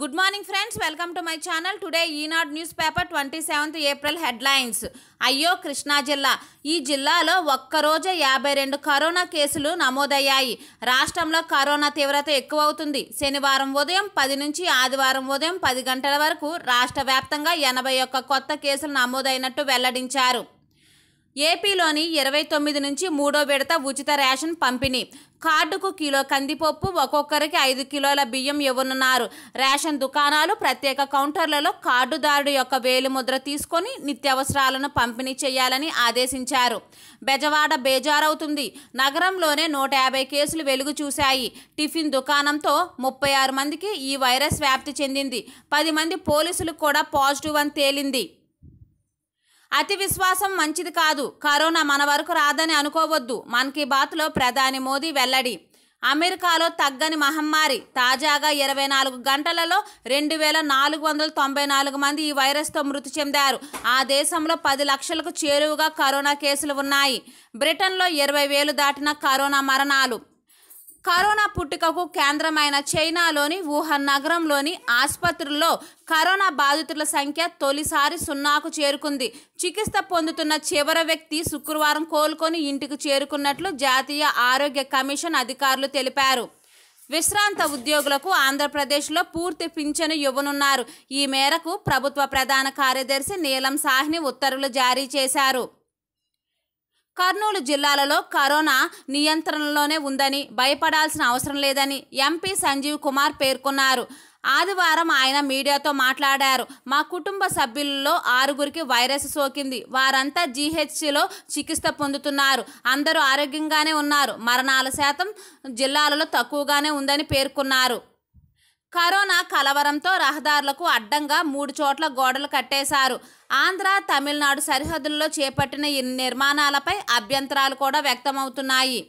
good morning friends welcome to my channel today Eenadu newspaper twenty seventh April headlines అయ్యో కృష్ణా జిల్లా ఈ జిల్లాలో ఒక్కరోజు యాభై రెండు కరోనా కేసులు నమోదయ్యాయి రాష్ట్రంలో కరోనా తీవ్రత ఎక్కువవుతుంది శనివారం ఉదయం పది నుంచి ఆదివారం ఉదయం పది గంటల వరకు రాష్ట్ర వ్యాప్తంగా ఎనభై ఒక్క కొత్త కేసులు నమోదైనట్టు వెల్లడించారు ఏపీలోని ఇరవై తొమ్మిది నుంచి మూడో విడత ఉచిత రేషన్ పంపిణీ కార్డుకు కిలో కందిపప్పు ఒక్కొక్కరికి ఐదు కిలోల బియ్యం ఇవ్వనున్నారు రేషన్ దుకాణాలు ప్రత్యేక కౌంటర్లలో కార్డుదారుడు యొక్క వేలిముద్ర తీసుకొని నిత్యావసరాలను పంపిణీ చేయాలని ఆదేశించారు బెజవాడ బేజారవుతుంది నగరంలోనే నూట యాభై కేసులు వెలుగు చూశాయి టిఫిన్ దుకాణంతో ముప్పై ఆరు మందికి ఈ వైరస్ వ్యాప్తి చెందింది పది మంది పోలీసులు కూడా పాజిటివ్ అని తేలింది అతి విశ్వాసం మంచిది కాదు కరోనా మన వరకు రాదని అనుకోవద్దు మన్ కీ బాత్లో ప్రధాని మోదీ వెల్లడి అమెరికాలో తగ్గని మహమ్మారి తాజాగా ఇరవై నాలుగు గంటలలో రెండు వేల నాలుగు వందల తొంభై నాలుగు మంది ఈ వైరస్తో మృతి చెందారు ఆ దేశంలో పది లక్షలకు చేరువుగా కరోనా కేసులు ఉన్నాయి బ్రిటన్లో ఇరవై వేలు దాటిన కరోనా మరణాలు కరోనా పుట్టుకకు కేంద్రమైన చైనాలోని వుహాన్ నగరంలోని ఆసుపత్రుల్లో కరోనా బాధితుల సంఖ్య తొలిసారి సున్నాకు చేరుకుంది చికిత్స పొందుతున్న చివరి వ్యక్తి శుక్రవారం కోలుకొని ఇంటికి చేరుకున్నట్లు జాతీయ ఆరోగ్య కమిషన్ అధికారులు తెలిపారు విశ్రాంత ఉద్యోగులకు ఆంధ్రప్రదేశ్లో పూర్తి పింఛను ఇవ్వనున్నారు ఈ మేరకు ప్రభుత్వ ప్రధాన కార్యదర్శి నీలం సాహ్ని ఉత్తర్వులు జారీ చేశారు కర్నూలు జిల్లాలలో కరోనా నియంత్రణలోనే ఉందని భయపడాల్సిన అవసరం లేదని ఎంపీ సంజీవ్ కుమార్ పేర్కొన్నారు ఆదివారం ఆయన మీడియాతో మాట్లాడారు మా కుటుంబ సభ్యులలో ఆరుగురికి వైరస్ సోకింది వారంతా జీహెచ్సిలో చికిత్స పొందుతున్నారు అందరూ ఆరోగ్యంగానే ఉన్నారు మరణాల శాతం జిల్లాలలో తక్కువగానే ఉందని పేర్కొన్నారు కరోనా కలవరంతో రహదారులకు అడ్డంగా మూడు చోట్ల గోడలు కట్టేశారు ఆంధ్ర తమిళనాడు సరిహద్దుల్లో చేపట్టిన ఈ నిర్మాణాలపై అభ్యంతరాలు కూడా వ్యక్తమవుతున్నాయి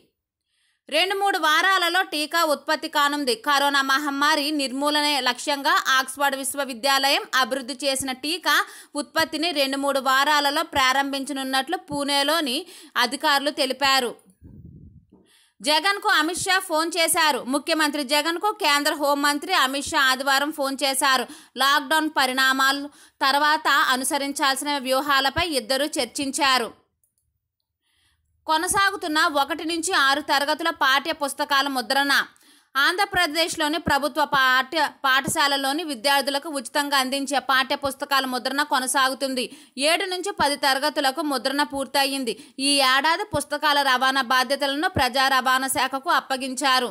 రెండు మూడు వారాలలో టీకా ఉత్పత్తి కానుంది కరోనా మహమ్మారి నిర్మూలన లక్ష్యంగా ఆక్స్ఫర్డ్ విశ్వవిద్యాలయం అభివృద్ధి చేసిన టీకా ఉత్పత్తిని రెండు మూడు వారాలలో ప్రారంభించనున్నట్లు పూణేలోని అధికారులు తెలిపారు జగన్కు అమిత్ షా ఫోన్ చేశారు ముఖ్యమంత్రి జగన్కు కేంద్ర హోంమంత్రి అమిత్ షా ఆదివారం ఫోన్ చేశారు లాక్డౌన్ పరిణామాలు తర్వాత అనుసరించాల్సిన వ్యూహాలపై ఇద్దరు చర్చించారు కొనసాగుతున్న ఒకటి నుంచి ఆరు తరగతుల పాఠ్య పుస్తకాల ముద్రణ ఆంధ్రప్రదేశ్లోని ప్రభుత్వ పాఠ్య పాఠశాలలోని విద్యార్థులకు ఉచితంగా అందించే పాఠ్య పుస్తకాల ముద్రణ కొనసాగుతుంది ఏడు నుంచి పది తరగతులకు ముద్రణ పూర్తయింది ఈ ఏడాది పుస్తకాల రవాణా బాధ్యతలను ప్రజా రవాణా శాఖకు అప్పగించారు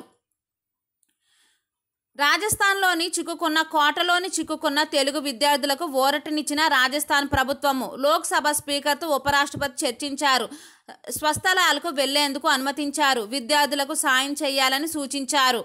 రాజస్థాన్లోని చిక్కుకున్న కోటలోని చిక్కుకున్న తెలుగు విద్యార్థులకు ఓరటనిచ్చిన రాజస్థాన్ ప్రభుత్వము లోక్సభ స్పీకర్తో ఉపరాష్ట్రపతి చర్చించారు స్వస్థలాలకు వెళ్లేందుకు అనుమతించారు విద్యార్థులకు సాయం చేయాలని సూచించారు